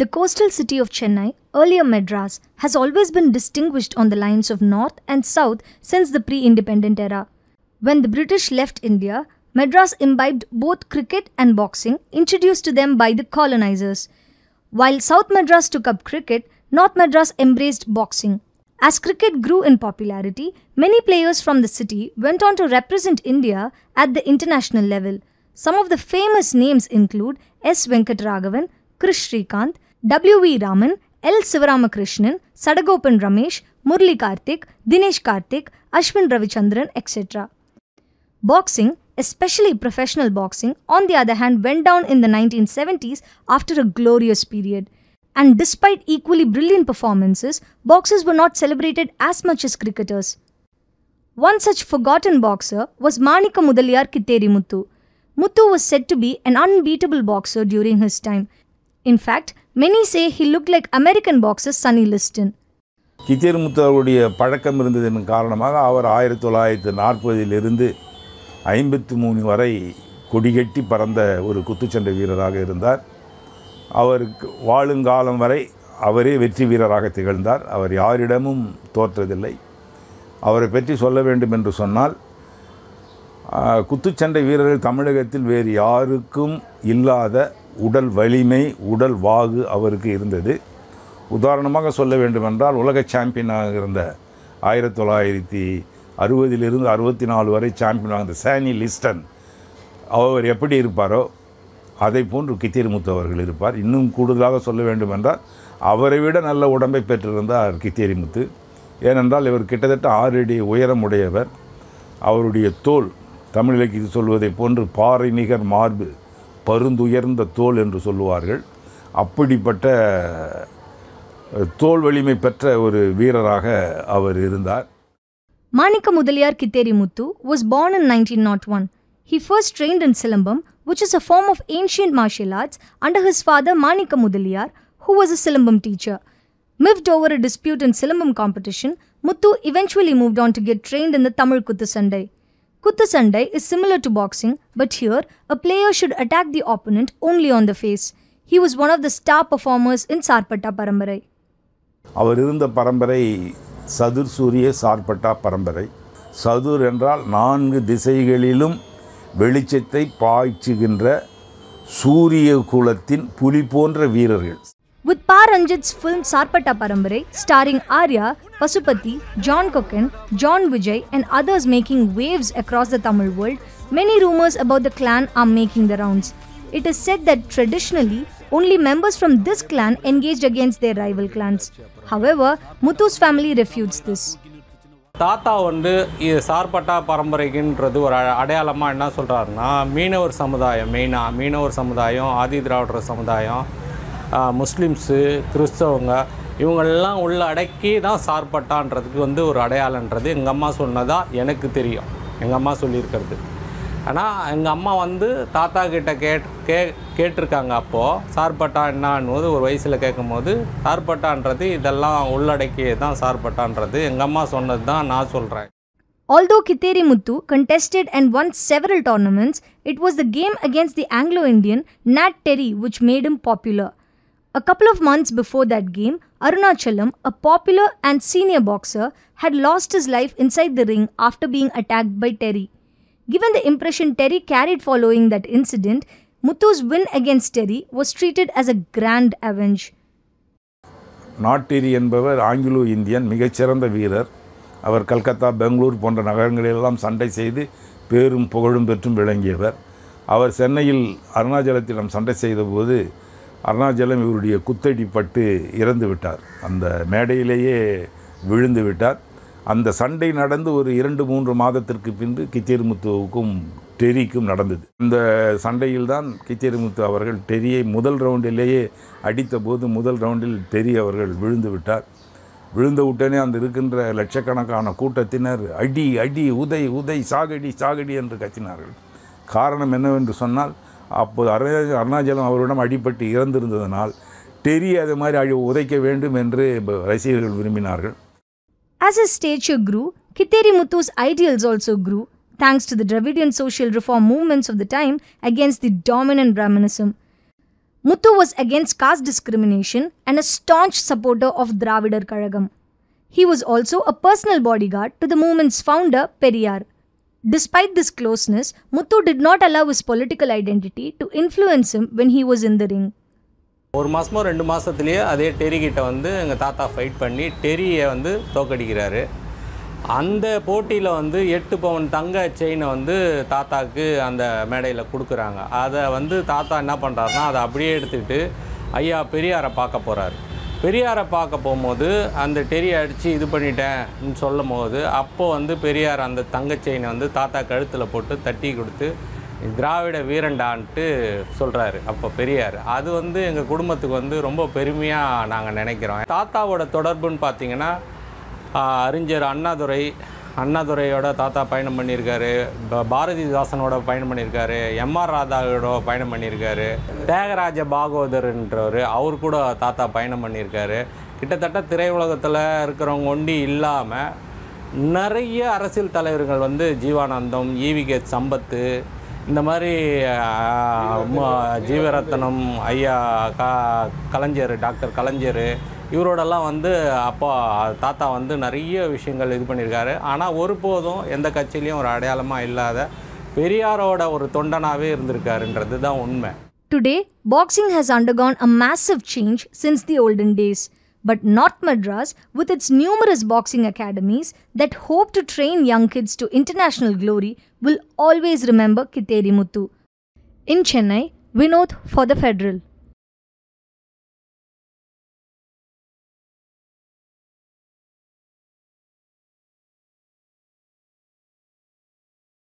The coastal city of Chennai, earlier Madras, has always been distinguished on the lines of north and south since the pre independent era. When the British left India, Madras imbibed both cricket and boxing introduced to them by the colonizers. While South Madras took up cricket, North Madras embraced boxing. As cricket grew in popularity, many players from the city went on to represent India at the international level. Some of the famous names include S. Venkatragavan, Krish W. V. Raman, L. Sivaramakrishnan, Sadagopan Ramesh, Murli Kartik, Dinesh Kartik, Ashwin Ravichandran, etc. Boxing, especially professional boxing, on the other hand, went down in the 1970s after a glorious period. And despite equally brilliant performances, boxers were not celebrated as much as cricketers. One such forgotten boxer was Manika Mudaliyar Kitterimuttu. Muttu was said to be an unbeatable boxer during his time, in fact many say he look like American boxer Sonny Liston. கிச்சர் முத்தாவுடைய பழக்கம் இருந்ததன் காரணமாக அவர் ஆயிரத்தி தொள்ளாயிரத்தி நாற்பதிலிருந்து ஐம்பத்தி மூணு வரை கொடிகட்டி பறந்த ஒரு குத்துச்சண்டை வீரராக இருந்தார் அவருக்கு வாழுங்காலம் வரை அவரே வெற்றி வீரராக திகழ்ந்தார் அவர் யாரிடமும் தோற்றதில்லை அவரை பற்றி சொல்ல வேண்டும் என்று சொன்னால் குத்துச்சண்டை வீரர்கள் தமிழகத்தில் வேறு யாருக்கும் இல்லாத உடல் வலிமை உடல் வாகு அவருக்கு இருந்தது உதாரணமாக சொல்ல வேண்டுமென்றால் உலக சாம்பியனாக இருந்த ஆயிரத்தி தொள்ளாயிரத்தி அறுபதிலிருந்து அறுபத்தி நாலு வரை சாம்பியனாக இருந்த சேனி லிஸ்டன் அவர் எப்படி இருப்பாரோ அதை போன்று கித்தேரிமுத்து அவர்கள் இருப்பார் இன்னும் கூடுதலாக சொல்ல வேண்டுமென்றால் அவரை விட நல்ல உடம்பை பெற்றிருந்தார் கித்தேரிமுத்து ஏனென்றால் இவர் கிட்டத்தட்ட ஆறு அடி உயரம் உடையவர் அவருடைய தோல் தமிழ் இலக்கியத்தில் சொல்வதை போன்று பாறை நிகர் மார்பு பருந்துயர்ந்த தோல் என்று சொல்லுவார்கள் அப்படிப்பட்ட தோல் வலிமை பெற்ற ஒரு வீரராக அவர் இருந்தார் Manicka Mudaliar Kitheri Muthu was born in nineteen nought one he first trained in Silambam which is a form of ancient martial arts under his father Manicka Mudaliar who was a Silambam teacher miffed over a dispute in Silambam competition Muthu eventually move on to get trained in the Tamil Kuthu Sandai Kuttasandai is similar to boxing, but here, a player should attack the opponent only on the face. He was one of the star performers in Sarpatta Parambarai. அவர் இருந்த பரம்பரை சதுர் சூரிய சார்பட்டா பரம்பரை சதுர் என்றால் நான்கு திசைகளிலும் வெளிச்சத்தை பாய்ச்சுகின்ற சூரிய குலத்தின் புலி போன்ற வீரர்கள் With Paranjits film Sarpata Parambarai, starring Arya, Pasupati, John Cookin, John Vijay, and others making waves across the Tamil world, many rumours about the clan are making the rounds. It is said that traditionally, only members from this clan engaged against their rival clans. However, Muthu's family refutes this. தாத்தா வந்து இது சார்பட்டா பரம்பரைக்குன்றது ஒரு அடையாளமாக என்ன சொல்கிறாருன்னா மீனவர் சமுதாயம் மெயினாக மீனவர் சமுதாயம் ஆதி திராவிடர் சமுதாயம் முஸ்லீம்ஸு கிறிஸ்தவங்க இவங்களெல்லாம் உள்ள அடக்கி தான் சார்பட்டான்றதுக்கு வந்து ஒரு அடையாளன்றது எங்கள் அம்மா சொன்னதாக எனக்கு தெரியும் எங்கள் அம்மா சொல்லியிருக்கிறது ஆனால் எங்கள் அம்மா வந்து தாத்தா கிட்ட கேட் கே கேட்டிருக்காங்க அப்போது சார்பட்டா என்னன்னு ஒரு வயசில் கேட்கும்போது சார்பட்டான்றது இதெல்லாம் உள்ளடக்கியே தான் சார்பட்டான்றது எங்கள் அம்மா சொன்னது தான் நான் சொல்கிறேன் Although Kiteri Muthu contested and won several tournaments, it was the game against the Anglo Indian Nat Terry which made him popular. A couple of months before that game, Arunachalam, a popular and senior boxer, had lost his life inside the ring after being attacked by Terry. Given the impression Terry carried following that incident, Muthu's win against Terry was treated as a grand avenge. Natteri என்பவர் Anglo Indian மிகச்சிறந்த வீரர் அவர் கல்கத்தா பெங்களூர் போன்ற நகரங்களிலெல்லாம் சண்டை செய்து பேரும் புகழும் பெற்றும் விளங்கியவர் அவர் சென்னையில் அருணாச்சலத்திடம் சண்டை செய்தபோது அருணாச்சலம் இவருடைய குத்தடிப்பட்டு இறந்து விட்டார் அந்த மேடையிலேயே விழுந்து விட்டார் அந்த சண்டை நடந்து ஒரு இரண்டு மூன்று மாதத்திற்கு பின்பு கிச்சேரிமுத்துவுக்கும் டெரிக்கும் நடந்தது இந்த சண்டையில்தான் கிச்சேரிமுத்து அவர்கள் டெரியை முதல் ரவுண்டிலேயே அடித்தபோது முதல் ரவுண்டில் டெரி அவர்கள் விழுந்து விட்டார் விழுந்த உடனே அந்த இருக்கின்ற லட்சக்கணக்கான கூட்டத்தினர் அடி அடி உதை உதை சாகடி சாகடி என்று கத்தினார்கள் காரணம் என்னவென்று சொன்னால் அருணாச்சலம் அவரிடம் அடிபட்டு இறந்திருந்ததனால் மாதிரி அழி உதைக்க வேண்டும் என்று ரசிகர்கள் As his stature grew, Kiteri Muthu's ideals also grew, thanks to the Dravidian social reform movements of the time against the dominant Brahmanism. Muthu was against caste discrimination and a staunch supporter of Dravidar Karagam. He was also a personal bodyguard to the movement's founder, Periyar. Despite this closeness, Muthu did not allow his political identity to influence him when he was in the ring. ஒரு மாதமோ ரெண்டு மாதத்துலேயே அதே டெரிக்கிட்ட வந்து எங்கள் தாத்தா fight பண்ணி டெரியை வந்து தோக்கடிக்கிறாரு அந்த போட்டியில் வந்து எட்டு பவுன் தங்க செயினை வந்து தாத்தாவுக்கு அந்த மேடையில் கொடுக்குறாங்க அதை வந்து தாத்தா என்ன பண்ணுறாருனா அதை அப்படியே எடுத்துக்கிட்டு ஐயா பெரியாரை பார்க்க போகிறாரு பெரியாரை பார்க்க போகும்போது அந்த டெரிய அடித்து இது பண்ணிட்டேன் சொல்லும் போது அப்போது வந்து பெரியார் அந்த தங்கச்செயினை வந்து தாத்தா கழுத்தில் போட்டு தட்டி கொடுத்து திராவிட வீரண்டான்ட்டு சொல்கிறாரு அப்போ பெரியார் அது வந்து எங்கள் குடும்பத்துக்கு வந்து ரொம்ப பெருமையாக நாங்கள் நினைக்கிறோம் தாத்தாவோட தொடர்புன்னு பார்த்தீங்கன்னா அறிஞர் அண்ணாதுரை அண்ணாதுரையோட தாத்தா பயணம் பண்ணியிருக்காரு பாரதிதாசனோட பயணம் பண்ணியிருக்காரு எம்ஆர் ராதாவோட பயணம் பண்ணியிருக்காரு தியாகராஜ பாகவதர்ன்றவர் அவர் கூட தாத்தா பயணம் பண்ணியிருக்காரு கிட்டத்தட்ட திரையுலகத்தில் இருக்கிறவங்க ஒண்டி இல்லாமல் நிறைய அரசியல் தலைவர்கள் வந்து ஜீவானந்தம் ஈவி கே சம்பத்து இந்த மாதிரி ஜீவரத்னம் ஐயா க கலைஞர் டாக்டர் கலைஞர் இவரோடெல்லாம் வந்து அப்போ தாத்தா வந்து நிறைய விஷயங்கள் இது பண்ணியிருக்காரு ஆனால் ஒருபோதும் எந்த கட்சியிலையும் ஒரு அடையாளமாக இல்லாத பெரியாரோட ஒரு தொண்டனாகவே இருந்திருக்காருன்றது தான் உண்மை today boxing has undergone a massive change since the olden days but north Madras with its numerous boxing academies that hope to train young kids to international glory will always remember Kitheri Muthu in Chennai Vinod for the Federal